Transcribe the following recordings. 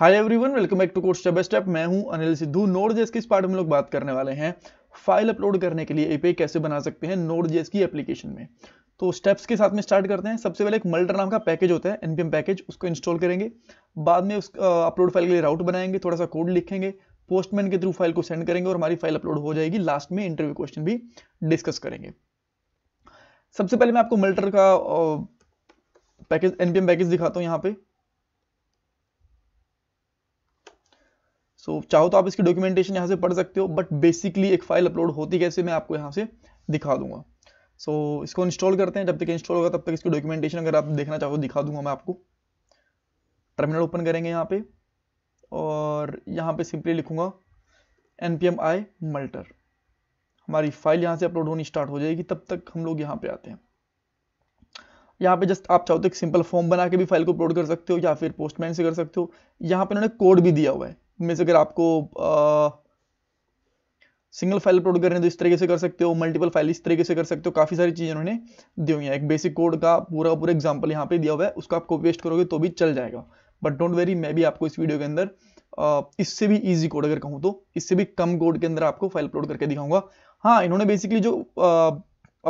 Hi everyone welcome back to course step by step मैं हूं Anil Sidhu node जेस की इस पार्ट में लोग बात करने वाले हैं फाइल अपलोड करने के लिए एपीआई कैसे बना सकते हैं नोड जेस की एप्लीकेशन में तो स्टेप्स के साथ में स्टार्ट करते हैं सबसे पहले एक मल्टर नाम का पैकेज होता है एनपीएम पैकेज उसको इंस्टॉल करेंगे बाद में उस अपलोड फाइल के लिए राउट बनाएंगे थोड़ा सा कोड लिखेंगे पोस्टमैन के थ्रू फाइल को सेंड करेंगे और हमारी फाइल अपलोड हो जाएगी लास्ट में इंटरव्यू क्वेश्चन भी डिस्कस करेंगे सबसे पहले मैं आपको मल्टर का पैकेज एनपीएम पैकेज दिखाता हूँ यहाँ पे सो तो so, चाहो तो आप इसकी डॉक्यूमेंटेशन यहाँ से पढ़ सकते हो बट बेसिकली एक फाइल अपलोड होती कैसे मैं आपको यहाँ से दिखा दूंगा सो so, इसको इंस्टॉल करते हैं जब तक इंस्टॉल होगा तब तक इसकी डॉक्यूमेंटेशन अगर आप देखना चाहो तो दिखा दूंगा मैं आपको टर्मिनल ओपन करेंगे यहाँ पे और यहाँ पे सिंपली लिखूंगा N P M I multer हमारी फाइल यहाँ से अपलोड होनी स्टार्ट हो जाएगी तब तक हम लोग यहाँ पे आते हैं यहाँ पे जस्ट आप चाहो तो एक सिंपल फॉर्म बना के भी फाइल को अपलोड कर सकते हो या फिर पोस्टमैन से कर सकते हो यहाँ पे उन्होंने कोड भी दिया हुआ है में से अगर आपको आ, सिंगल फाइल अपलोड करने तो इस तरीके से कर सकते हो मल्टीपल फाइल इस तरीके से कर सकते हो काफ़ी सारी चीज़ें उन्होंने दी हुई है एक बेसिक कोड का पूरा पूरा एग्जाम्पल यहाँ पे दिया हुआ है उसका आप कॉपी पेस्ट करोगे तो भी चल जाएगा बट डोंट वेरी मैं भी आपको इस वीडियो के अंदर इससे भी ईजी कोड अगर कहूँ तो इससे भी कम कोड के अंदर आपको फाइल अपलोड करके दिखाऊंगा हाँ इन्होंने बेसिकली जो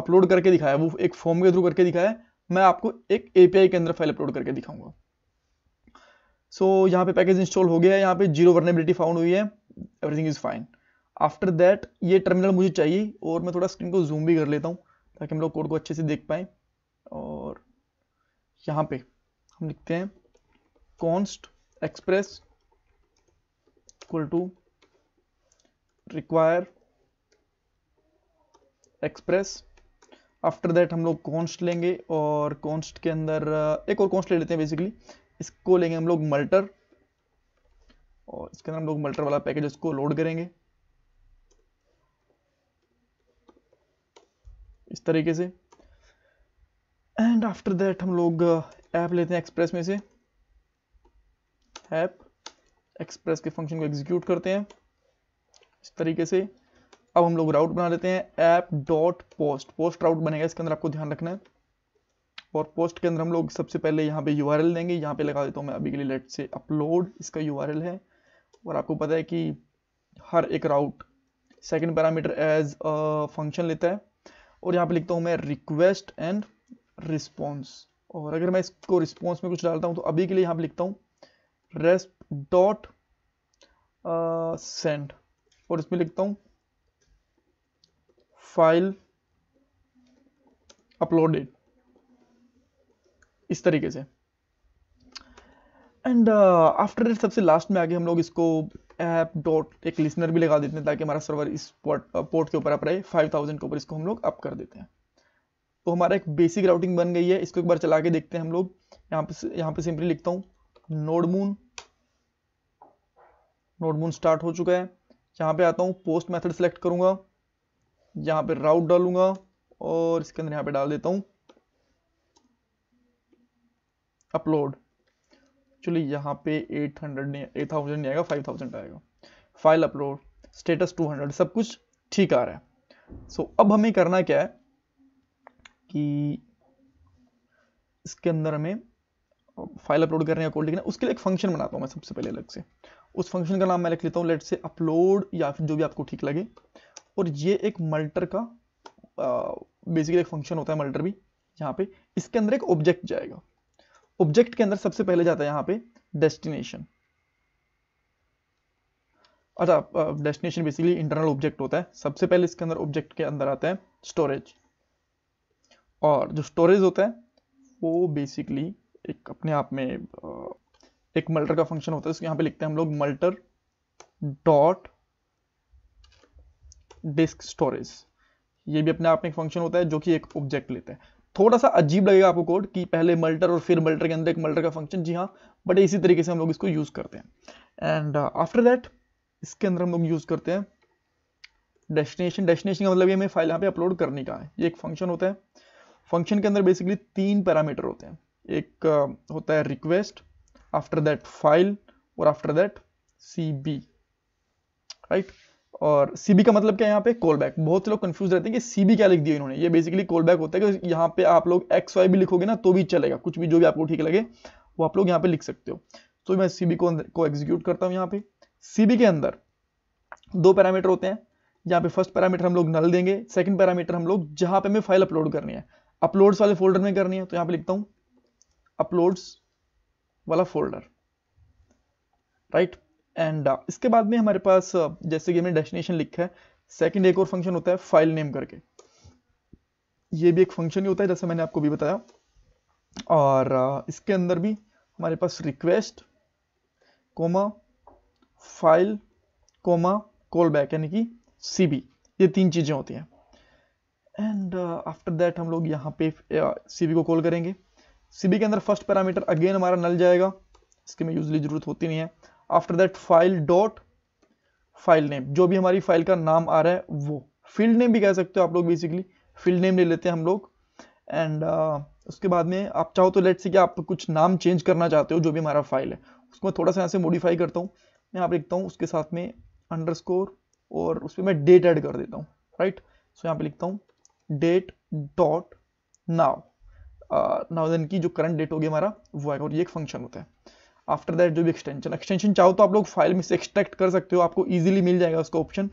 अपलोड करके दिखाया वो एक फॉर्म के थ्रू करके दिखाया मैं आपको एक एपीआई के अंदर फाइल अपलोड करके दिखाऊंगा सो so, यहाँ पे पैकेज इंस्टॉल हो गया है यहाँ पे जीरो वर्नेबिलिटी फाउंड हुई है everything is fine after that ये टर्मिनल मुझे चाहिए और मैं थोड़ा स्क्रीन को जूम भी कर लेता हूँ ताकि हम लोग कोड को अच्छे से देख पाए और यहाँ पे हम लिखते हैं const express equal to require express after that हम लोग कॉन्स्ट लेंगे और कॉन्स्ट के अंदर एक और कॉन्स्ट ले लेते हैं बेसिकली इसको लेंगे हम लोग मल्टर और इसके अंदर हम लोग मल्टर वाला पैकेज इसको लोड करेंगे इस तरीके से एंड आफ्टर दैट हम लोग ऐप uh, लेते हैं एक्सप्रेस में से ऐप एक्सप्रेस के फंक्शन को एग्जीक्यूट करते हैं इस तरीके से अब हम लोग राउट बना लेते हैं app dot post post route बनेगा इसके अंदर आपको ध्यान रखना है और पोस्ट के अंदर हम लोग सबसे पहले यहाँ पे यू देंगे यहाँ पे लगा देता हूँ मैं अभी के लिए लेट से अपलोड इसका यू है और आपको पता है कि हर एक route second parameter as function लेता है और यहाँ पे लिखता हूँ मैं रिक्वेस्ट एंड रिस्पॉन्स और अगर मैं इसको रिस्पॉन्स में कुछ डालता हूँ तो अभी के लिए यहाँ पे लिखता हूँ रेस्ट डॉट सेंड और इसमें लिखता हूँ फाइल अपलोडेड इस तरीके से एंड आफ्टर डेट सबसे लास्ट में आगे हम लोग इसको ऐप डॉट एक लिसनर भी लगा देते हैं ताकि हमारा सर्वर इस पोर्ट पोर्ट uh, के ऊपर आप रहे फाइव थाउजेंड के ऊपर इसको हम लोग अप कर देते हैं तो हमारा एक बेसिक राउटिंग बन गई है इसको एक बार चला के देखते हैं हम लोग यहाँ पे यहाँ पे सिंपली लिखता हूँ नोडमून नोडमून स्टार्ट हो चुका है यहाँ पे आता हूँ पोस्ट मैथड सेलेक्ट करूंगा यहाँ पे राउट डालूंगा और इसके अंदर यहाँ पे डाल देता हूँ अपलोड चलिए यहाँ पे 800 नहीं थाउजेंड नहीं आएगा 5000 आएगा फाइल अपलोड स्टेटस 200 सब कुछ ठीक आ रहा है सो so, अब हमें करना क्या है कि इसके अंदर हमें फाइल अपलोड करने का कोड लिखना उसके लिए एक फंक्शन बनाता हूँ मैं सबसे पहले अलग से उस फंक्शन का नाम मैं लिख लेता हूँ लेट से अपलोड या फिर जो भी आपको ठीक लगे और ये एक मल्टर का बेसिकली एक फंक्शन होता है मल्टर भी यहाँ पे इसके अंदर एक ऑब्जेक्ट जाएगा ऑब्जेक्ट के अंदर सबसे पहले जाता है यहां पे डेस्टिनेशन अच्छा डेस्टिनेशन बेसिकली इंटरनल ऑब्जेक्ट होता है सबसे पहले इसके अंदर ऑब्जेक्ट के अंदर आता है स्टोरेज और जो स्टोरेज होता है वो बेसिकली एक अपने आप में एक मल्टर का फंक्शन होता है इसको यहां पे लिखते हैं हम लोग मल्टर डॉट डिस्क स्टोरेज ये भी अपने आप में एक फंक्शन होता है जो कि एक ऑब्जेक्ट लेता है थोड़ा सा अजीब लगेगा आपको कोड कि पहले मल्टर और फिर मल्टर के अंदर एक मल्टर का फंक्शन जी हाँ बट इसी तरीके से हम लोग इसको यूज़ करते हैं एंड आफ्टर दैट इसके अंदर हम लोग यूज़ करते हैं डेस्टिनेशन डेस्टिनेशन का मतलब ये हमें फाइल यहाँ पे अपलोड करने का है ये एक फंक्शन होता है फंक्शन के अंदर बेसिकली तीन पैरामीटर होते हैं एक uh, होता है रिक्वेस्ट आफ्टर दैट फाइल और after that C B right और सीबी का मतलब क्या है यहाँ पे कॉल बैक बहुत से लोग कंफ्यूज रहते हैं कि सीबी क्या लिख दिया इन्होंने ये बेसिकली कॉल बैक होता है कि यहाँ पे आप लोग एक्स वाई भी लिखोगे ना तो भी चलेगा कुछ भी जो भी आपको ठीक लगे वो आप लोग यहाँ पे लिख सकते हो तो मैं सीबी को को एग्जीक्यूट करता हूँ यहाँ पे सीबी के अंदर दो पैरामीटर होते हैं यहाँ पे फर्स्ट पैरामीटर हम लोग नल देंगे सेकंड पैरामीटर हम लोग जहाँ पे हमें फाइल अपलोड करनी है अपलोड्स वाले फोल्डर में करनी है तो यहाँ पे लिखता हूँ अपलोड्स वाला folder right right? And uh, इसके बाद में हमारे पास uh, जैसे कि हमने डेस्टिनेशन लिखा है सेकेंड एक और फंक्शन होता है फाइल नेम करके ये भी एक फंक्शन ही होता है जैसे मैंने आपको भी बताया और uh, इसके अंदर भी हमारे पास request comma file comma call back यानी कि सी ये तीन चीज़ें होती हैं एंड आफ्टर दैट हम लोग यहाँ पे सी को कॉल करेंगे सी के अंदर फर्स्ट पैरामीटर अगेन हमारा नल जाएगा इसकी में यूजली ज़रूरत होती नहीं है after that file dot file name जो भी हमारी फाइल का नाम आ रहा है वो फील्ड नेम भी कह सकते हो आप लोग बेसिकली फील्ड नेम ले लेते हैं हम लोग एंड uh, उसके बाद में आप चाहो तो लेट से कि आप कुछ नाम चेंज करना चाहते हो जो भी हमारा फाइल है उसको मैं थोड़ा सा यहाँ से मॉडिफाई करता हूँ मैं यहाँ लिखता हूँ उसके साथ में अंडरस्कोर और उस पर मैं डेट ऐड कर देता हूँ राइट सो यहाँ पे लिखता हूँ date dot now now then की जो करंट डेट होगी हमारा वो आएगा और ये एक फंक्शन होता है आफ्टर दैट जो भी एक्सटेंशन एक्सटेंशन चाहो तो आप लोग फाइल में से एक्सट्रैक्ट कर सकते हो आपको ईजिली मिल जाएगा उसका ऑप्शन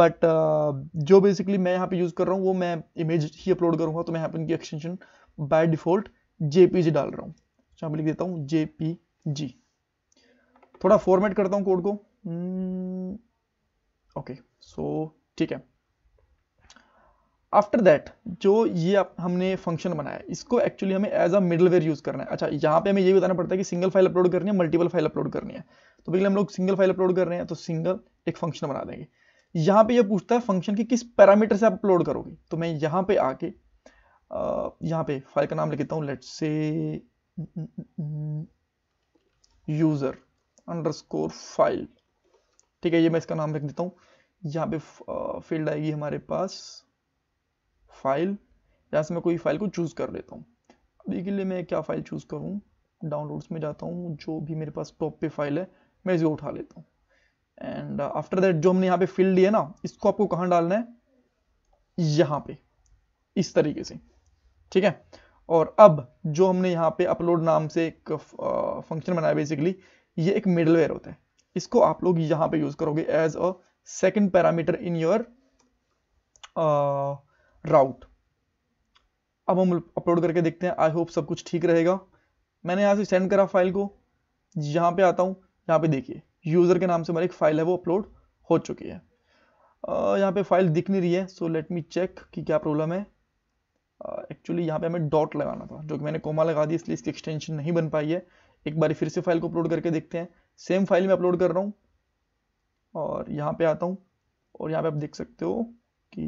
बट uh, जो बेसिकली मैं यहाँ पे यूज़ कर रहा हूँ वो मैं इमेज ही अपलोड करूँगा तो मैं यहाँ पे उनकी एक्सटेंशन बाय डिफॉल्ट जे डाल रहा हूँ यहाँ पर लिख देता हूँ जे थोड़ा फॉर्मेट करता हूँ कोड को ओके hmm, सो ठीक है आफ्टर दैट जो ये हमने फंक्शन बनाया इसको एक्चुअली हमें एज अ मिडलवेयर यूज़ करना है अच्छा यहाँ पे हमें ये बताना पड़ता है कि सिंगल फाइल अपलोड करनी है मल्टीपल फाइल अपलोड करनी है तो बिल्कुल हम लोग सिंगल फाइल अपलोड कर रहे हैं तो सिंगल एक फंक्शन बना देंगे यहाँ पे ये पूछता है फंक्शन की किस पैरामीटर से आप अपलोड करोगे तो मैं यहाँ पे आके यहाँ पे फाइल का नाम लिखता हूँ लेट से यूज़र स्कोर फाइल ठीक है ये मैं इसका नाम लिख देता हूँ यहाँ पे फील्ड आएगी हमारे पास फाइल या से मैं कोई फाइल को चूज़ कर लेता हूँ अभी के लिए मैं क्या फ़ाइल चूज़ करूँ डाउनलोड्स में जाता हूँ जो भी मेरे पास टॉप पे फाइल है मैं इसे उठा लेता हूँ एंड आफ्टर दैट जो हमने यहाँ पे फिल दिया ना इसको आपको कहाँ डालना है यहाँ पे इस तरीके से ठीक है और अब जो हमने यहाँ पे अपलोड नाम से एक फंक्शन बनाया बेसिकली ये एक मिडलवेयर होता है इसको आप लोग यहाँ पे यूज करोगे as a second parameter in your route अब हम अपलोड करके देखते हैं आई होप सब कुछ ठीक रहेगा मैंने यहाँ से सेंड करा फाइल को यहाँ पे आता हूँ यहाँ पे देखिए यूज़र के नाम से हमारी एक फाइल है वो अपलोड हो चुकी है यहाँ पे फाइल दिख नहीं रही है सो लेट मी चेक कि क्या प्रॉब्लम है एक्चुअली यहाँ पे हमें डॉट लगाना था जो कि मैंने कोमा लगा दी इसलिए इसकी एक्सटेंशन नहीं बन पाई है एक बार फिर से फाइल को अपलोड करके देखते हैं सेम फाइल में अपलोड कर रहा हूँ और यहाँ पे आता हूँ और यहाँ पे आप देख सकते हो कि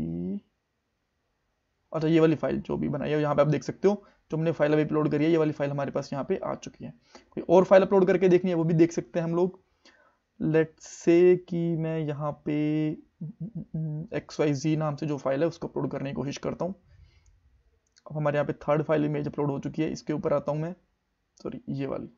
और अच्छा, ये वाली फाइल जो भी बनाई है यहाँ पे आप देख सकते हो जो हमने फाइल अभी अपलोड करी है ये वाली फाइल हमारे पास यहाँ पे आ चुकी है कोई और फाइल अपलोड करके देखनी है वो भी देख सकते हैं हम लोग लेट से कि मैं यहाँ पे एक्स वाई जी नाम से जो फाइल है उसको अपलोड करने की कोशिश करता हूँ अब हमारे यहाँ पे थर्ड फाइल इमेज अपलोड हो चुकी है इसके ऊपर आता हूँ मैं सॉरी ये वाली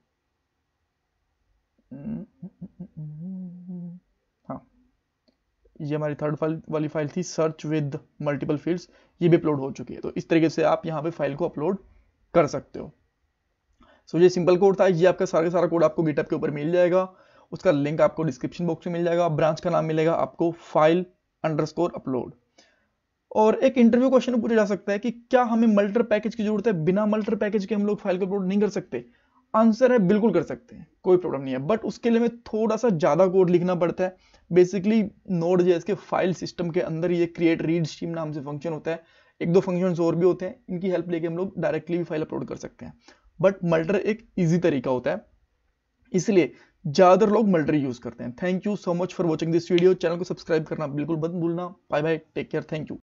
ये हमारी थर्ड फाइल वाली फाइल थी सर्च विद मल्टीपल फील्ड्स ये भी अपलोड हो चुकी है तो इस तरीके से आप यहाँ पे फाइल को अपलोड कर सकते हो सो so, ये सिंपल कोड था ये आपका सारा सारा कोड आपको गिटअप के ऊपर मिल जाएगा उसका लिंक आपको डिस्क्रिप्शन बॉक्स में मिल जाएगा ब्रांच का नाम मिलेगा आपको फाइल अंडर अपलोड और एक इंटरव्यू क्वेश्चन पूछा जा सकता है कि क्या हमें मल्टर पैकेज की जरूरत है बिना मल्टर पैकेज के हम लोग फाइल को अपलोड नहीं कर सकते आंसर है बिल्कुल कर सकते हैं कोई प्रॉब्लम नहीं है बट उसके लिए हमें थोड़ा सा ज़्यादा कोड लिखना पड़ता है बेसिकली नोड जेएस के फाइल सिस्टम के अंदर ये क्रिएट रीड स्ट्रीम नाम से फंक्शन होता है एक दो फंक्शन और भी होते हैं इनकी हेल्प लेके हम लोग डायरेक्टली भी फाइल अपलोड कर सकते हैं बट मल्टर एक ईजी तरीका होता है इसलिए ज़्यादातर लोग मल्टर यूज़ करते हैं thank you so much for watching this video channel को सब्सक्राइब करना बिल्कुल बंद भूलना bye bye take care thank you